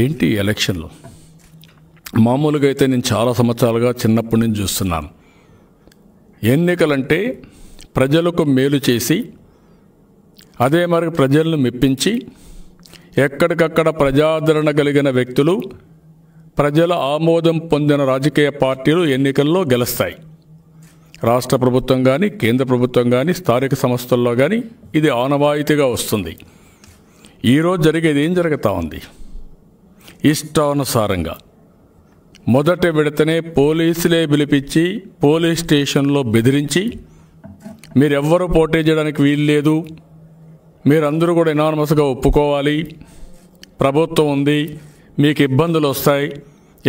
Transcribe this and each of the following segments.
ఏంటి ఎలక్షన్లు మామూలుగా అయితే నేను చాలా సంవత్సరాలుగా చిన్నప్పటి నుంచి చూస్తున్నాను ఎన్నికలంటే ప్రజలకు మేలు చేసి అదే మరి ప్రజలను మెప్పించి ఎక్కడికక్కడ ప్రజాదరణ కలిగిన వ్యక్తులు ప్రజల ఆమోదం పొందిన రాజకీయ పార్టీలు ఎన్నికల్లో గెలుస్తాయి రాష్ట్ర ప్రభుత్వం కానీ కేంద్ర ప్రభుత్వం కానీ స్థానిక సంస్థల్లో కానీ ఇది ఆనవాయితీగా వస్తుంది ఈరోజు జరిగేది ఏం జరుగుతూ ఉంది ఇష్టానుసారంగా మొదటి విడతనే పోలీసులే పిలిపించి పోలీస్ స్టేషన్లో బెదిరించి మీరెవ్వరు పోటీ చేయడానికి వీలు లేదు మీరందరూ కూడా ఎనానమస్గా ఒప్పుకోవాలి ప్రభుత్వం ఉంది మీకు ఇబ్బందులు వస్తాయి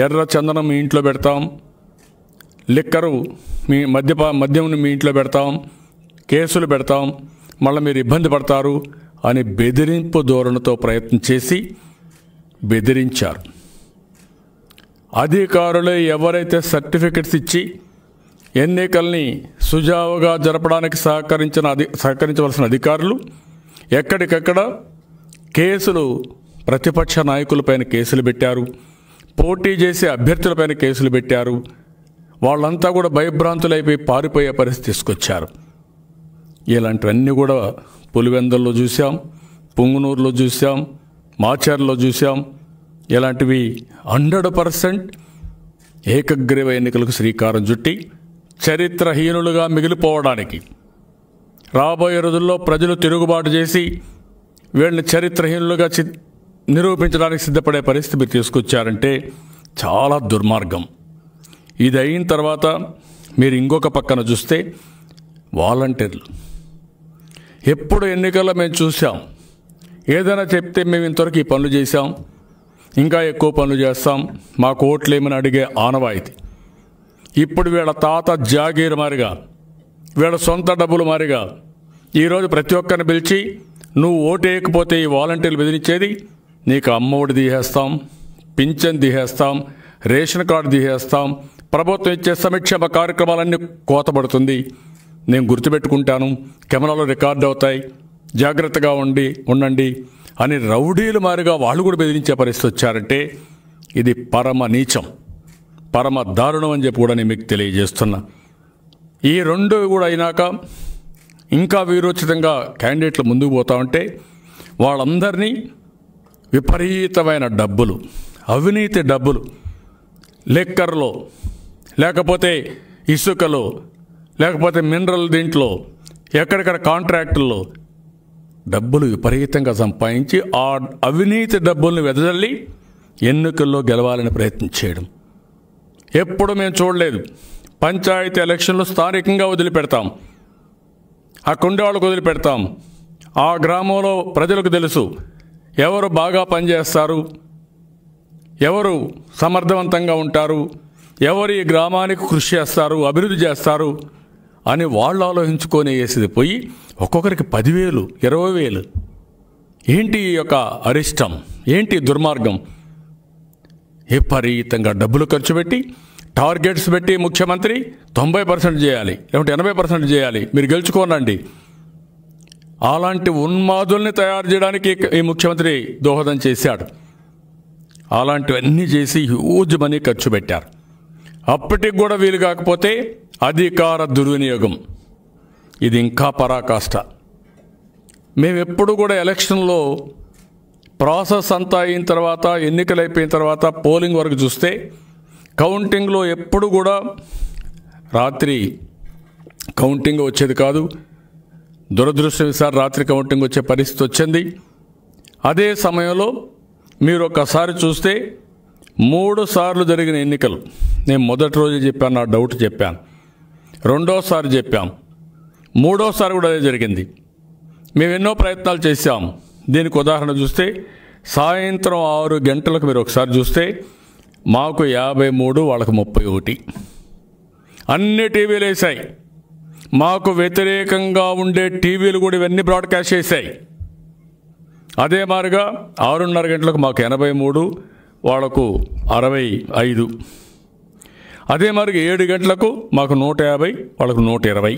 ఎర్ర చందనం మీ ఇంట్లో పెడతాం లిక్కరు మీ మద్యపా మద్యం మీ ఇంట్లో పెడతాం కేసులు పెడతాం మళ్ళీ మీరు ఇబ్బంది పడతారు అని బెదిరింపు ధోరణితో ప్రయత్నం చేసి బెదిరించారు అధికారులు ఎవరైతే సర్టిఫికెట్స్ ఇచ్చి ఎన్నికల్ని సుజావుగా జరపడానికి సహకరించిన అధి సహకరించవలసిన అధికారులు ఎక్కడికక్కడ కేసులు ప్రతిపక్ష నాయకులపైన కేసులు పెట్టారు పోటీ చేసే అభ్యర్థులపైన కేసులు పెట్టారు వాళ్ళంతా కూడా భయభ్రాంతులైపోయి పారిపోయే పరిస్థితి తీసుకొచ్చారు ఇలాంటివన్నీ కూడా పులివెందల్లో చూసాం పుంగునూరులో చూసాం మాచర్లో చూసాం ఇలాంటివి హండ్రెడ్ పర్సెంట్ ఏకగ్రీవ ఎన్నికలకు శ్రీకారం చుట్టి చరిత్రహీనులుగా మిగిలిపోవడానికి రాబోయే రోజుల్లో ప్రజలు తిరుగుబాటు చేసి వీళ్ళని చరిత్రహీనులుగా నిరూపించడానికి సిద్ధపడే పరిస్థితి మీరు తీసుకొచ్చారంటే చాలా దుర్మార్గం ఇది అయిన తర్వాత మీరు ఇంకొక పక్కన చూస్తే వాలంటీర్లు ఎప్పుడు ఎన్నికల్లో మేము చూసాం ఏదైనా చెప్తే మేము ఇంతవరకు ఈ పనులు చేశాం ఇంకా ఎక్కువ పనులు చేస్తాం మాకు ఓట్లేమని అడిగే ఆనవాయితీ ఇప్పుడు వీళ్ళ తాత జాగీర్ మారిగా వీళ్ళ సొంత డబ్బులు మారిగా ఈరోజు ప్రతి ఒక్కరిని పిలిచి నువ్వు ఓటేయకపోతే ఈ వాలంటీర్లు బెదిరించేది నీకు అమ్మఒడి తీసేస్తాం పింఛన్ తీసేస్తాం రేషన్ కార్డు తీసేస్తాం ప్రభుత్వం ఇచ్చే సంక్షేమ కార్యక్రమాలన్నీ కోతపడుతుంది నేను గుర్తుపెట్టుకుంటాను కెమెరాలో రికార్డ్ అవుతాయి జాగ్రత్తగా ఉండి ఉండండి అని రౌడీలు మారుగా వాళ్ళు కూడా బెదిరించే పరిస్థితి వచ్చారంటే ఇది పరమ నీచం పరమ దారుణం అని చెప్పి కూడా నేను మీకు తెలియజేస్తున్నా ఈ రెండు కూడా అయినాక ఇంకా వీరోచితంగా క్యాండిడేట్లు ముందుకు పోతా ఉంటే వాళ్ళందరినీ విపరీతమైన డబ్బులు అవినీతి డబ్బులు లెక్కర్లో లేకపోతే ఇసుకలో లేకపోతే మినరల్ దీంట్లో ఎక్కడెక్కడ కాంట్రాక్టుల్లో డబ్బులు విపరీతంగా సంపాదించి ఆ అవినీతి డబ్బుల్ని వెదజల్లి ఎన్నికల్లో గెలవాలని ప్రయత్నం చేయడం ఎప్పుడు మేము చూడలేదు పంచాయతీ ఎలక్షన్లు స్థానికంగా వదిలిపెడతాం ఆ కుండేవాళ్ళకు వదిలిపెడతాం ఆ గ్రామంలో ప్రజలకు తెలుసు ఎవరు బాగా పనిచేస్తారు ఎవరు సమర్థవంతంగా ఉంటారు ఎవరు ఈ గ్రామానికి కృషి చేస్తారు అభివృద్ధి చేస్తారు అని వాళ్ళు ఆలోచించుకొని వేసేది పోయి ఒక్కొక్కరికి పదివేలు ఇరవై వేలు ఏంటి ఈ యొక్క అరిష్టం ఏంటి దుర్మార్గం విపరీతంగా డబ్బులు ఖర్చు పెట్టి టార్గెట్స్ పెట్టి ముఖ్యమంత్రి తొంభై పర్సెంట్ చేయాలి లేకుంటే ఎనభై పర్సెంట్ చేయాలి మీరు గెలుచుకోనండి అలాంటి ఉన్మాదుల్ని తయారు చేయడానికి ఈ ముఖ్యమంత్రి దోహదం చేశాడు అలాంటివన్నీ చేసి హ్యూజ్ మనీ ఖర్చు పెట్టారు అప్పటికి కూడా వీలు కాకపోతే అధికార దుర్వినియోగం ఇది ఇంకా పరాకాష్ట మేము ఎప్పుడు కూడా ఎలక్షన్లో ప్రాసెస్ అంతా అయిన తర్వాత ఎన్నికలు అయిపోయిన తర్వాత పోలింగ్ వరకు చూస్తే కౌంటింగ్లో ఎప్పుడు కూడా రాత్రి కౌంటింగ్ వచ్చేది కాదు సార్ రాత్రి కౌంటింగ్ వచ్చే పరిస్థితి వచ్చింది అదే సమయంలో మీరు ఒకసారి చూస్తే మూడు సార్లు జరిగిన ఎన్నికలు నేను మొదటి రోజు చెప్పాను నా డౌట్ చెప్పాను రెండోసారి చెప్పాం మూడోసారి కూడా అదే జరిగింది మేము ఎన్నో ప్రయత్నాలు చేశాం దీనికి ఉదాహరణ చూస్తే సాయంత్రం ఆరు గంటలకు మీరు ఒకసారి చూస్తే మాకు యాభై మూడు వాళ్ళకు ముప్పై ఒకటి అన్ని టీవీలు వేసాయి మాకు వ్యతిరేకంగా ఉండే టీవీలు కూడా ఇవన్నీ బ్రాడ్కాస్ట్ చేశాయి అదే మారుగా ఆరున్నర గంటలకు మాకు ఎనభై మూడు వాళ్లకు అరవై ఐదు అదే మరి ఏడు గంటలకు మాకు నూట యాభై వాళ్ళకు నూట ఇరవై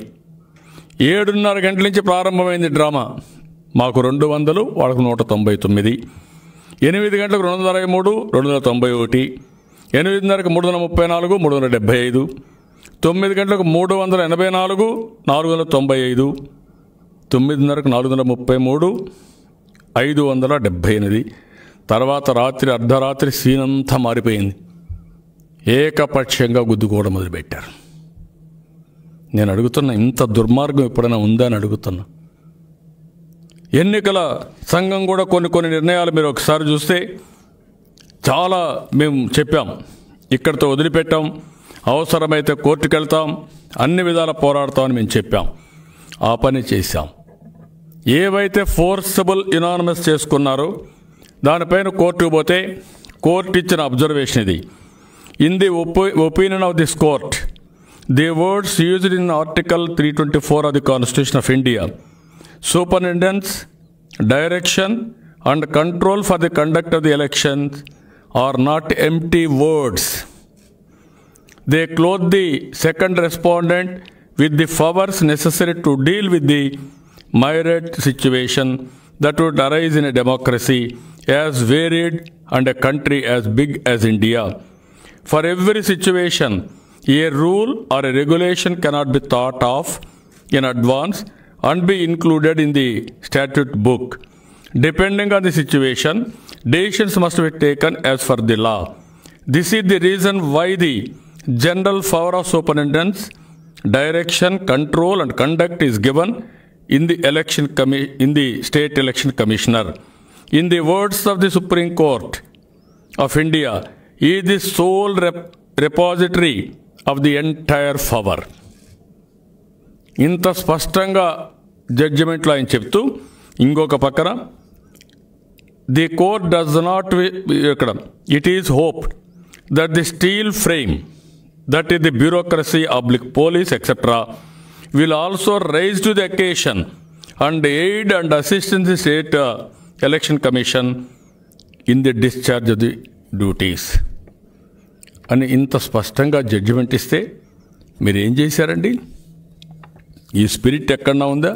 ఏడున్నర గంటల నుంచి ప్రారంభమైంది డ్రామా మాకు రెండు వందలు వాళ్ళకు నూట తొంభై తొమ్మిది ఎనిమిది గంటలకు రెండు వందల అరవై మూడు రెండు వందల తొంభై ఒకటి ఎనిమిదిన్నరకు మూడు వందల ముప్పై నాలుగు మూడు వందల డెబ్బై ఐదు తొమ్మిది గంటలకు మూడు వందల ఎనభై నాలుగు నాలుగు వందల తొంభై ఐదు తొమ్మిదిన్నరకు నాలుగు వందల ముప్పై మూడు ఐదు వందల డెబ్భై ఎనిమిది తర్వాత రాత్రి అర్ధరాత్రి సీనంతా మారిపోయింది ఏకపక్షంగా గుద్దుకోవడం మొదలుపెట్టారు నేను అడుగుతున్నా ఇంత దుర్మార్గం ఎప్పుడైనా ఉందా అని అడుగుతున్నా ఎన్నికల సంఘం కూడా కొన్ని కొన్ని నిర్ణయాలు మీరు ఒకసారి చూస్తే చాలా మేము చెప్పాం ఇక్కడితో వదిలిపెట్టాం అవసరమైతే కోర్టుకు వెళ్తాం అన్ని విధాల పోరాడతామని మేము చెప్పాం ఆ పని చేశాం ఏవైతే ఫోర్సబుల్ ఇనానమస్ చేసుకున్నారో దానిపైన కోర్టుకు పోతే కోర్టు ఇచ్చిన అబ్జర్వేషన్ ఇది In the op opinion of this court, the words used in Article 324 of the Constitution of India, superintendence, direction, and control for the conduct of the elections are not empty words. They clothe the second respondent with the powers necessary to deal with the myriad situation that would arise in a democracy as varied and a country as big as India. For every situation, a rule or a regulation cannot be thought of in advance and be included in the statute book. Depending on the situation, decisions must be taken as per the law. This is the reason why the general power of superintendence, direction, control and conduct is given in the election in the state election commissioner. In the words of the Supreme Court of India, ఈ the sole rep repository of the entire power. ఇంత స్పష్టంగా జడ్జిమెంట్లో ఆయన చెప్తూ ఇంకొక పక్కన the court does not ఇక్కడ it is hope that the steel frame that is the bureaucracy public police etcetera will also rise to the occasion and aid and assistance state election commission in the discharge of the duties అని ఇంత స్పష్టంగా judgement ఇస్తే మీరు ఏం చేశారండి ఈ spirit ఎక్కడన్నా ఉందా